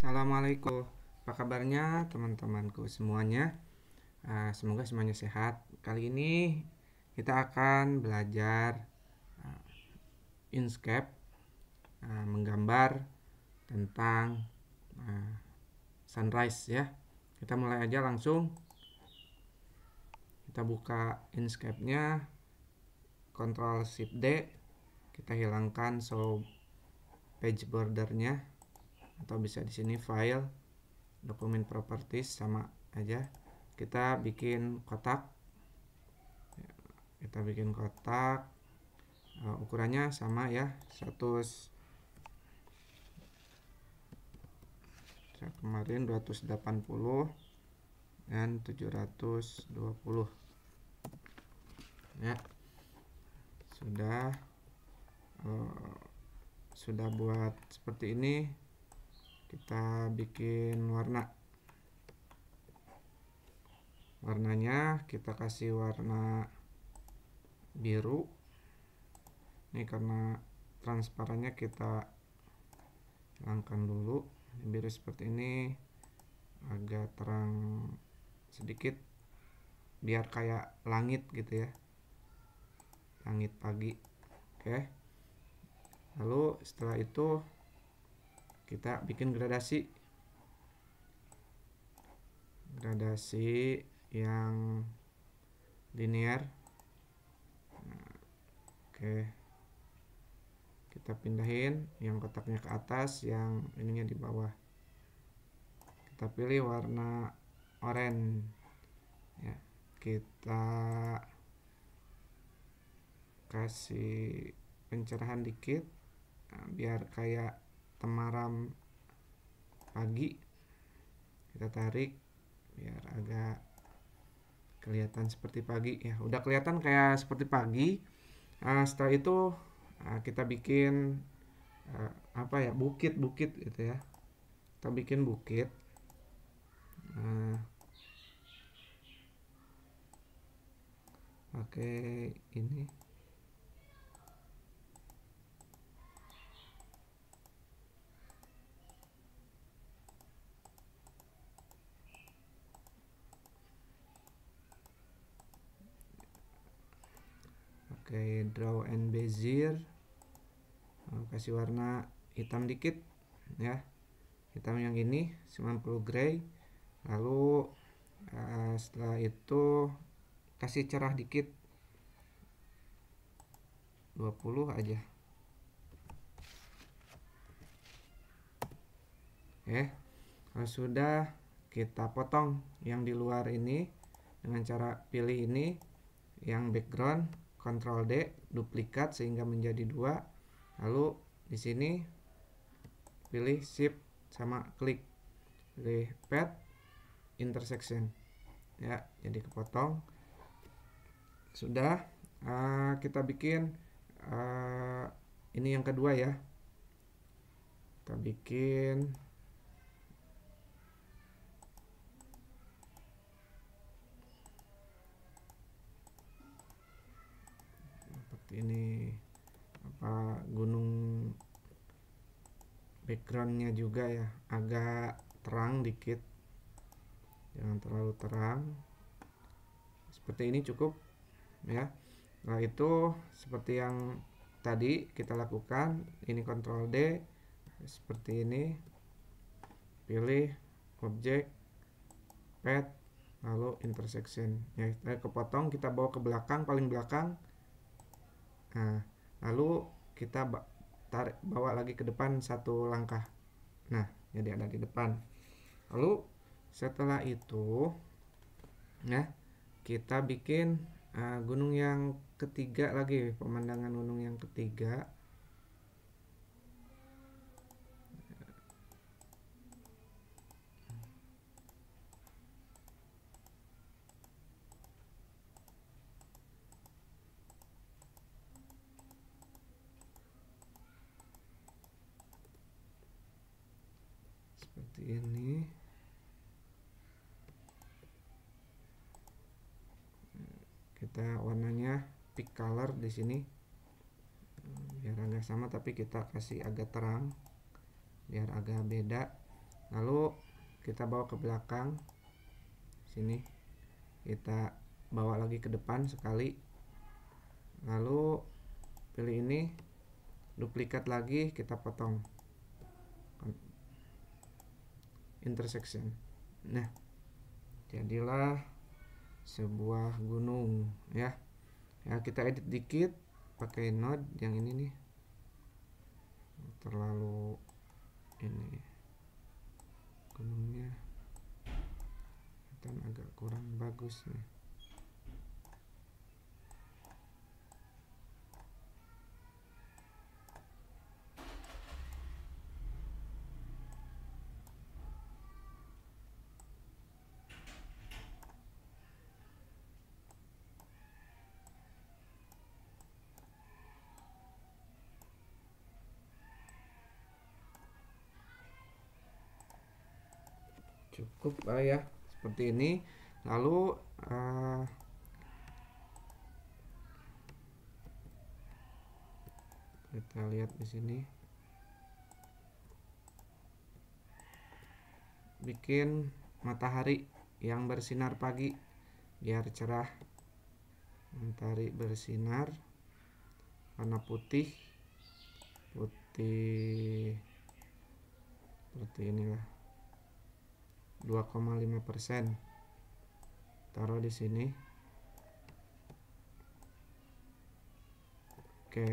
Assalamualaikum Apa kabarnya teman-temanku semuanya ah, Semoga semuanya sehat Kali ini kita akan belajar ah, Inkscape, ah, Menggambar tentang sunrise ya Kita mulai aja langsung Kita buka inkscape nya Ctrl Shift D Kita hilangkan so page bordernya atau bisa di sini file dokumen properties sama aja kita bikin kotak kita bikin kotak uh, ukurannya sama ya 100 saya kemarin 280 dan 720 ya sudah uh, sudah buat seperti ini kita bikin warna warnanya kita kasih warna biru ini karena transparannya kita hilangkan dulu biru seperti ini agak terang sedikit biar kayak langit gitu ya langit pagi oke lalu setelah itu kita bikin gradasi gradasi yang linear oke kita pindahin yang kotaknya ke atas yang ininya di bawah kita pilih warna oranye ya kita kasih pencerahan dikit nah, biar kayak temaram pagi kita tarik biar agak kelihatan seperti pagi ya udah kelihatan kayak seperti pagi nah, setelah itu eh, kita bikin eh, apa ya bukit-bukit gitu ya kita bikin bukit nah, oke ini kasih warna hitam dikit ya hitam yang ini 90 gray lalu uh, setelah itu kasih cerah dikit 20 aja ya kalau sudah kita potong yang di luar ini dengan cara pilih ini yang background Ctrl D duplikat sehingga menjadi dua lalu di sini pilih shift sama klik pilih path intersection ya jadi kepotong sudah uh, kita bikin uh, ini yang kedua ya kita bikin seperti ini gunung backgroundnya juga ya agak terang dikit jangan terlalu terang seperti ini cukup ya nah itu seperti yang tadi kita lakukan ini kontrol D seperti ini pilih objek pet lalu intersection ya kita kepotong kita bawa ke belakang paling belakang nah lalu kita tarik bawa lagi ke depan satu langkah nah jadi ada di depan lalu setelah itu ya kita bikin uh, gunung yang ketiga lagi pemandangan gunung yang ketiga seperti ini kita warnanya pick color di sini biar agak sama tapi kita kasih agak terang biar agak beda lalu kita bawa ke belakang sini kita bawa lagi ke depan sekali lalu pilih ini duplikat lagi kita potong intersection nah jadilah sebuah gunung ya ya kita edit dikit pakai node yang ini nih terlalu ini gunungnya dan agak kurang bagus nih cukup lah ya seperti ini lalu uh, kita lihat di sini bikin matahari yang bersinar pagi biar cerah matahari bersinar warna putih putih seperti inilah 2,5% taruh di sini oke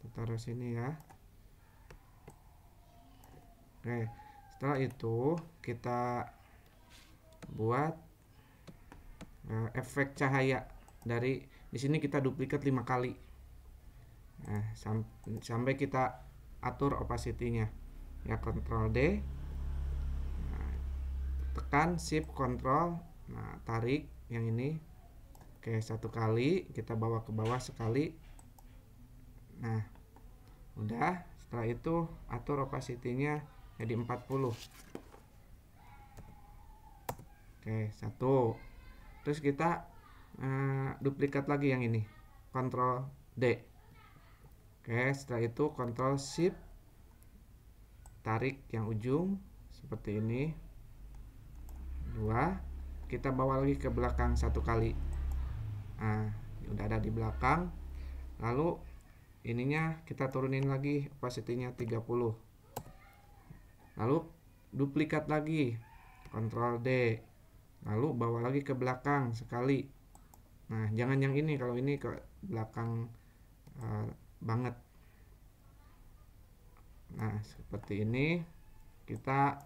kita taruh sini ya oke setelah itu kita buat uh, efek cahaya dari di sini kita duplikat lima kali nah, sam sampai kita atur opacity-nya ya kontrol D tekan shift control nah tarik yang ini oke satu kali kita bawa ke bawah sekali nah udah setelah itu atur opacity-nya jadi 40 oke satu terus kita eh, duplikat lagi yang ini control D oke setelah itu control shift tarik yang ujung seperti ini 2 kita bawa lagi ke belakang satu kali nah udah ada di belakang lalu ininya kita turunin lagi opacity-nya 30 lalu duplikat lagi Ctrl D lalu bawa lagi ke belakang sekali nah jangan yang ini kalau ini ke belakang uh, banget nah seperti ini kita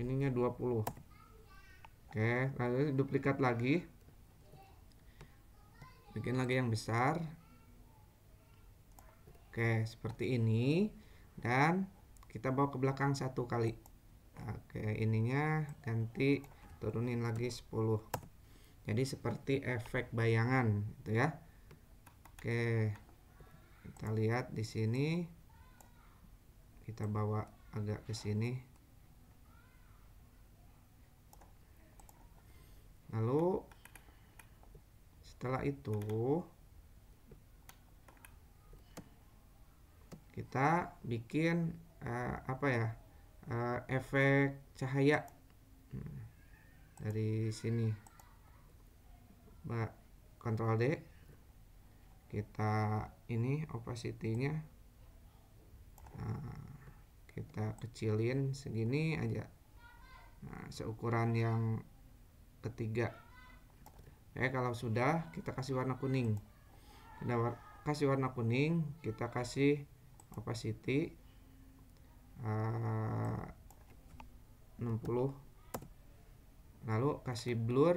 ininya 20 Oke, lalu duplikat lagi. Bikin lagi yang besar. Oke, seperti ini. Dan kita bawa ke belakang satu kali. Oke, ininya ganti turunin lagi 10. Jadi seperti efek bayangan gitu ya. Oke. Kita lihat di sini kita bawa agak ke sini. setelah itu kita bikin uh, apa ya uh, efek cahaya hmm, dari sini mbak kontrol D kita ini opacity-nya nah, kita kecilin segini aja nah, seukuran yang ketiga ya kalau sudah kita kasih warna kuning kita war kasih warna kuning kita kasih opacity eh, uh, 60 lalu kasih blur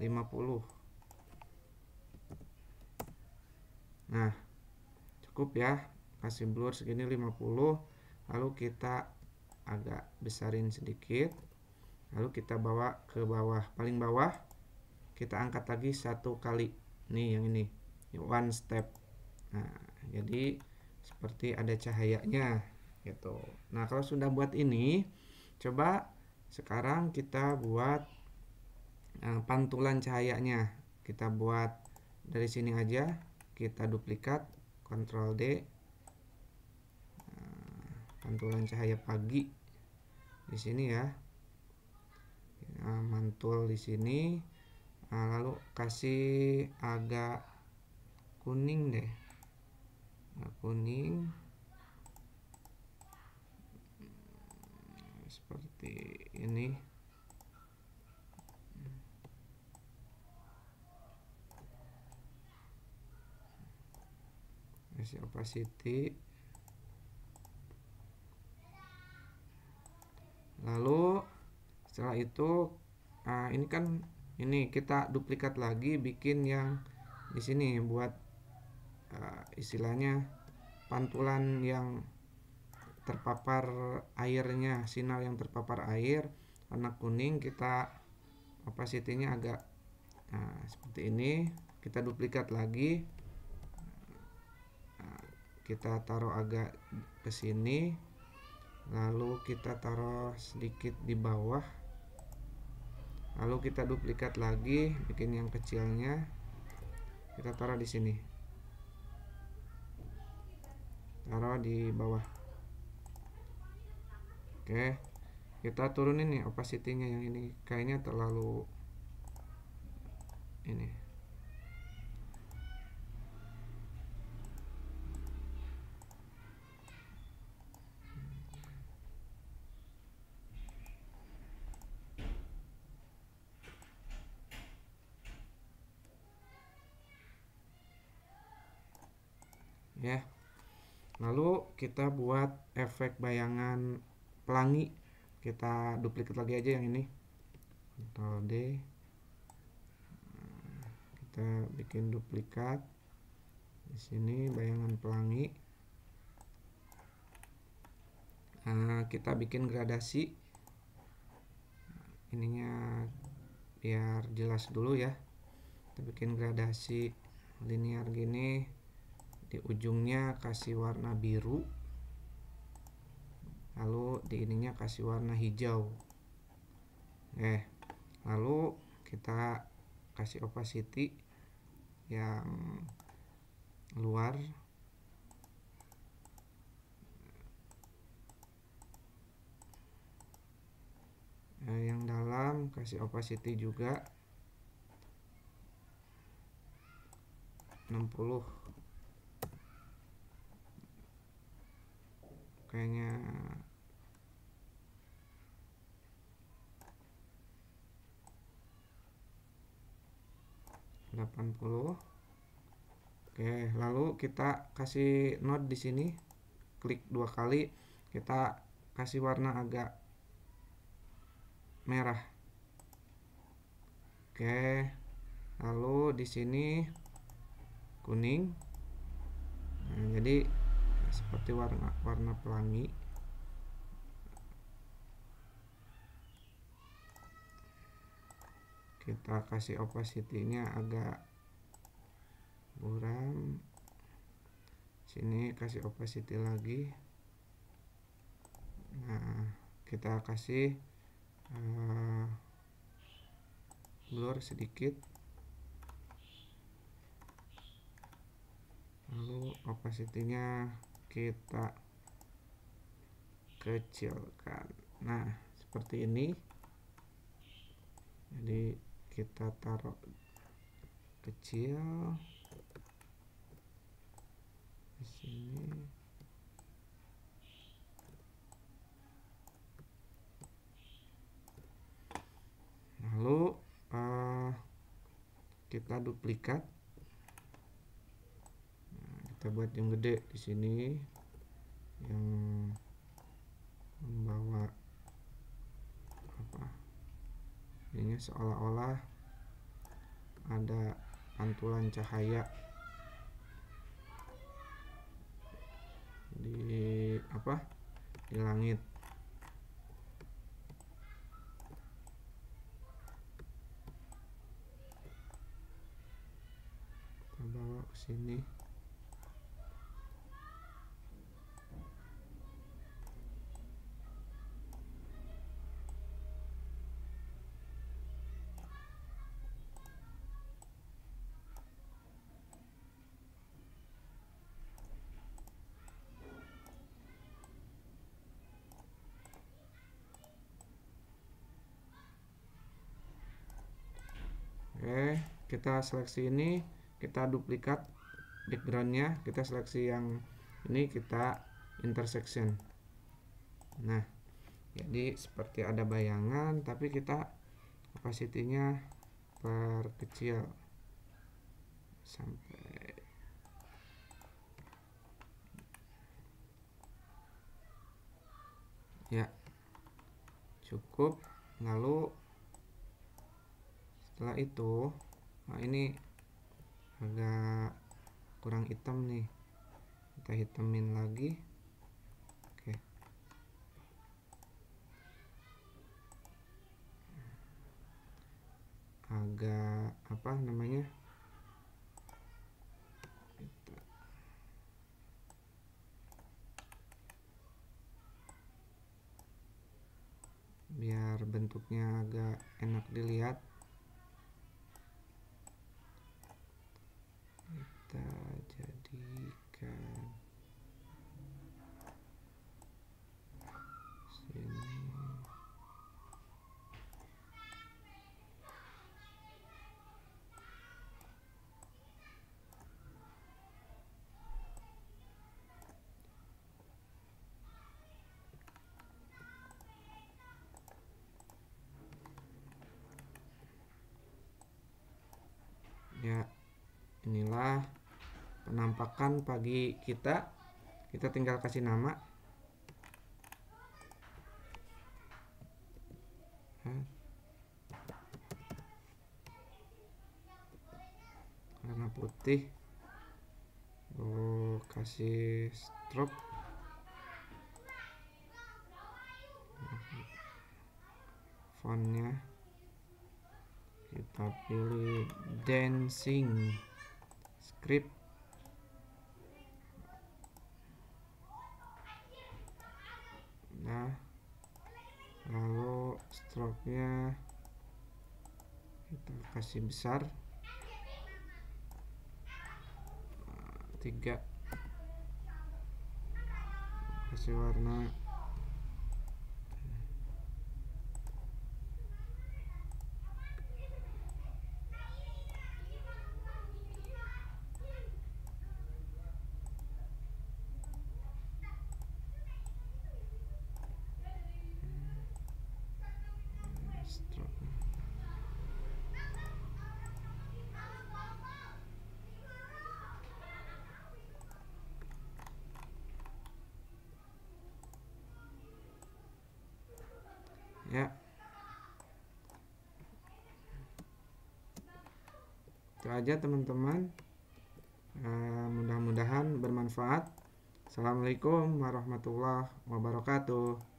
50 nah cukup ya kasih blur segini 50 lalu kita agak besarin sedikit lalu kita bawa ke bawah paling bawah kita angkat lagi satu kali nih yang ini one step nah jadi seperti ada cahayanya gitu nah kalau sudah buat ini coba sekarang kita buat uh, pantulan cahayanya kita buat dari sini aja kita duplikat Ctrl D uh, pantulan cahaya pagi di sini ya uh, mantul di sini nah, lalu kasih agak kuning deh agak kuning seperti ini kasih opacity lalu setelah itu uh, ini kan ini kita duplikat lagi bikin yang di sini buat uh, istilahnya pantulan yang terpapar airnya sinar yang terpapar air warna kuning kita opacity-nya agak nah, seperti ini kita duplikat lagi eh, kita taruh agak ke sini lalu kita taruh sedikit di bawah lalu kita duplikat lagi bikin yang kecilnya kita taruh di sini taruh di bawah oke kita turunin nih opacity nya yang ini kayaknya terlalu ini ya lalu kita buat efek bayangan pelangi kita duplikat lagi aja yang ini Ctrl D kita bikin duplikat di sini bayangan pelangi nah, kita bikin gradasi ininya biar jelas dulu ya kita bikin gradasi linear gini di ujungnya kasih warna biru lalu di ininya kasih warna hijau eh lalu kita kasih opacity yang luar nah, yang dalam kasih opacity juga 60 kayaknya delapan puluh Oke, lalu kita kasih node di sini. Klik dua kali, kita kasih warna agak merah. Oke. Lalu di sini kuning. Nah, jadi seperti warna warna pelangi kita kasih opacity-nya agak buram sini kasih opacity lagi nah kita kasih uh, blur sedikit lalu opacity-nya kita kecilkan nah seperti ini jadi kita taruh kecil di sini lalu uh, kita duplikat kita buat yang gede di sini yang membawa apa ini seolah-olah ada pantulan cahaya di apa di langit kita bawa ke sini kita seleksi ini kita duplikat backgroundnya kita seleksi yang ini kita intersection nah jadi seperti ada bayangan tapi kita kapasitinya perkecil sampai ya cukup lalu setelah itu nah ini agak kurang hitam nih kita hitamin lagi oke agak apa namanya biar bentuknya agak enak dilihat kita jadikan sini ya inilah penampakan pagi kita kita tinggal kasih nama warna putih oh kasih stroke fontnya kita pilih dancing script nah lalu stroke-nya kita kasih besar nah, tiga kasih warna ya itu aja teman-teman uh, mudah-mudahan bermanfaat assalamualaikum warahmatullahi wabarakatuh